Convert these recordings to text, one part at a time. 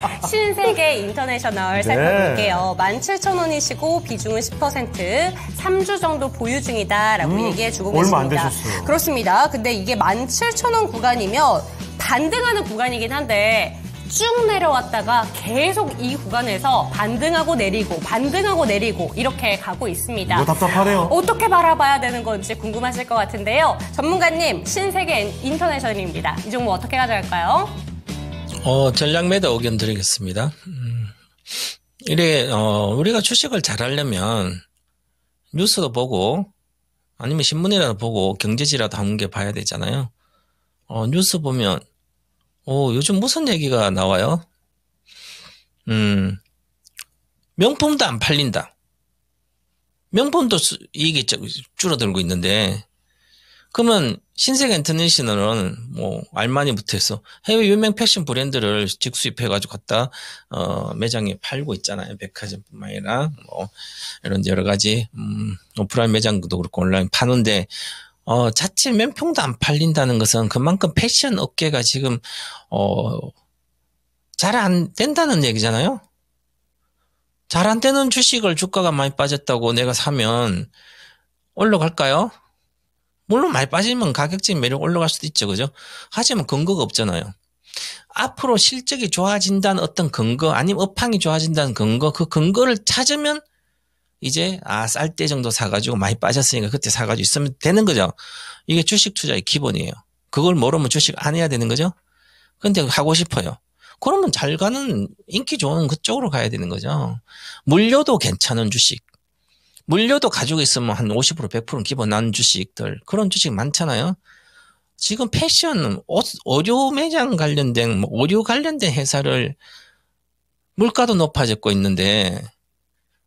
신세계 인터내셔널 네. 살펴볼게요. 네. 17,000원이시고 비중은 10%, 3주 정도 보유 중이다라고 음, 얘기해주고 계십니다. 얼마 안 되셨어요. 그렇습니다. 근데 이게 17,000원 구간이면 반등하는 구간이긴 한데 쭉 내려왔다가 계속 이 구간에서 반등하고 내리고 반등하고 내리고 이렇게 가고 있습니다. 답답하네요. 어떻게 바라봐야 되는 건지 궁금하실 것 같은데요. 전문가님 신세계 인터내셔널입니다. 이 종목 어떻게 가져갈까요? 어, 전략매도 의견 드리겠습니다. 음, 이래, 어, 우리가 주식을 잘 하려면 뉴스도 보고 아니면 신문이라도 보고 경제지라도 한 개 봐야 되잖아요. 어, 뉴스 보면, 어, 요즘 무슨 얘기가 나와요? 음, 명품도 안 팔린다. 명품도 이익이 줄어들고 있는데, 그러면 신세계 인터내셔널은뭐알마이부터 해서 해외 유명 패션 브랜드를 직수입해가지고 갖다 어 매장에 팔고 있잖아요. 백화점뿐만 아니라 뭐 이런 여러 가지 음 오프라인 매장도 그렇고 온라인 파는데 어 자체 면평도 안 팔린다는 것은 그만큼 패션 업계가 지금 어 잘 안 된다는 얘기잖아요. 잘 안 되는 주식을 주가가 많이 빠졌다고 내가 사면 올라갈까요? 물론 많이 빠지면 가격적인 매력 올라갈 수도 있죠. 그죠? 하지만 근거가 없잖아요. 앞으로 실적이 좋아진다는 어떤 근거 아니면 업황이 좋아진다는 근거 그 근거를 찾으면 이제 아 쌀 때 정도 사가지고 많이 빠졌으니까 그때 사가지고 있으면 되는 거죠. 이게 주식 투자의 기본이에요. 그걸 모르면 주식 안 해야 되는 거죠. 근데 하고 싶어요. 그러면 잘 가는 인기 좋은 그쪽으로 가야 되는 거죠. 물려도 괜찮은 주식. 물려도 가지고 있으면 한 50% 100% 기본 난 주식들 그런 주식 많잖아요. 지금 패션 옷 오류 매장 관련된 뭐 오류 관련된 회사를 물가도 높아졌고 있는데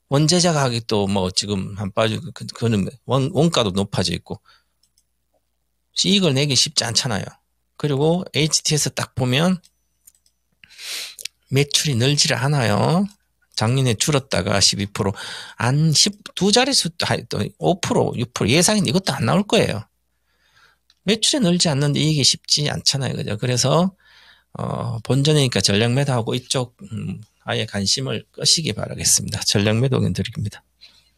원재자 가격도 뭐 지금 한 빠지고 그는 원 원가도 높아져 있고 이익을 내기 쉽지 않잖아요. 그리고 HTS 딱 보면 매출이 늘지를 않아요. 작년에 줄었다가 12%, 안 10, 두 자릿수, 5%, 아, 6% 예상인데 이것도 안 나올 거예요. 매출이 늘지 않는데 이익이 쉽지 않잖아요. 그죠? 그래서, 어, 본전이니까 전략 매도하고 이쪽, 음, 아예 관심을 끄시기 바라겠습니다. 전략 매도견 드립니다.